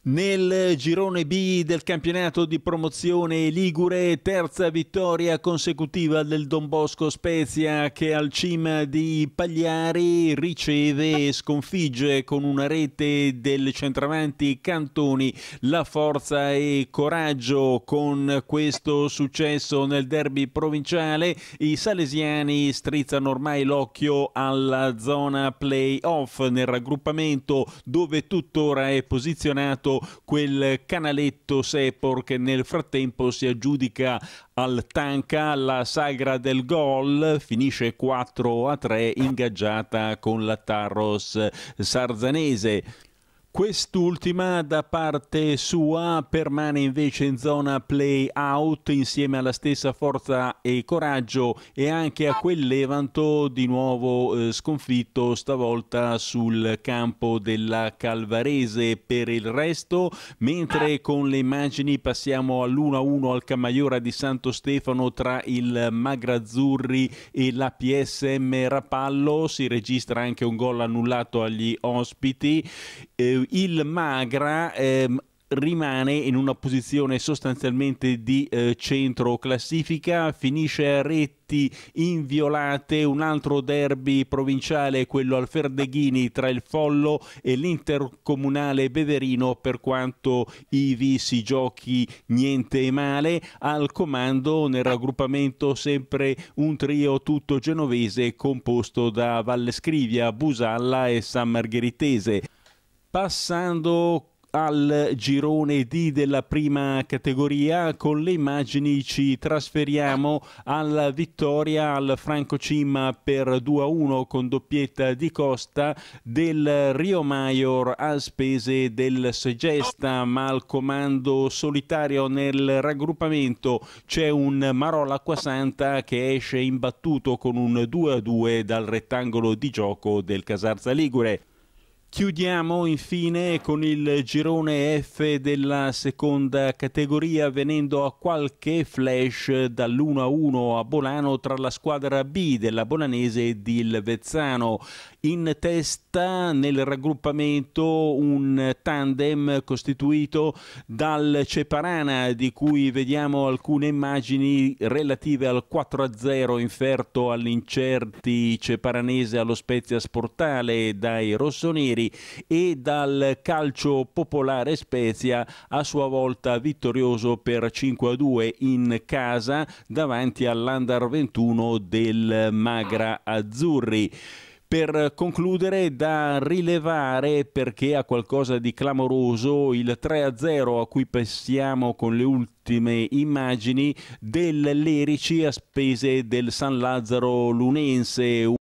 Nel girone B del campionato di promozione Ligure, terza vittoria consecutiva del Don Bosco Spezia che al cima di Pagliari riceve e sconfigge con una rete del centravanti Cantoni la forza e coraggio. Con questo successo nel derby provinciale i salesiani strizzano ormai l'occhio alla zona playoff nel raggruppamento dove tuttora è posizionato sotto quel canaletto Sepor che nel frattempo si aggiudica al Tanca la sagra del gol, finisce 4 a 3 ingaggiata con la Tarros sarzanese. Quest'ultima da parte sua permane invece in zona play-out insieme alla stessa forza e coraggio e anche a quel Levanto di nuovo eh, sconfitto stavolta sul campo della Calvarese per il resto mentre con le immagini passiamo all'1-1 al Camaiora di Santo Stefano tra il Magrazzurri e la PSM Rapallo si registra anche un gol annullato agli ospiti eh, il Magra ehm, rimane in una posizione sostanzialmente di eh, centro classifica, finisce a reti inviolate, un altro derby provinciale, quello al Ferdeghini tra il Follo e l'intercomunale Beverino, per quanto ivi si giochi niente male, al comando nel raggruppamento sempre un trio tutto genovese composto da Valle Scrivia, Busalla e San Margheritese. Passando al girone D della prima categoria con le immagini ci trasferiamo alla vittoria al Franco Cima per 2-1 con doppietta di Costa del Rio Maior a spese del Segesta ma al comando solitario nel raggruppamento c'è un Marola Acquasanta che esce imbattuto con un 2-2 dal rettangolo di gioco del Casarza Ligure. Chiudiamo infine con il girone F della seconda categoria venendo a qualche flash dall'1-1 a Bolano tra la squadra B della Bolanese ed il Vezzano. In testa nel raggruppamento un tandem costituito dal Ceparana di cui vediamo alcune immagini relative al 4-0 inferto all'incerti ceparanese allo Spezia Sportale dai rossoneri Neri e dal calcio popolare Spezia a sua volta vittorioso per 5-2 in casa davanti all'Andar 21 del Magra Azzurri. Per concludere da rilevare perché ha qualcosa di clamoroso il 3-0 a cui passiamo con le ultime immagini del Lerici a spese del San Lazzaro Lunense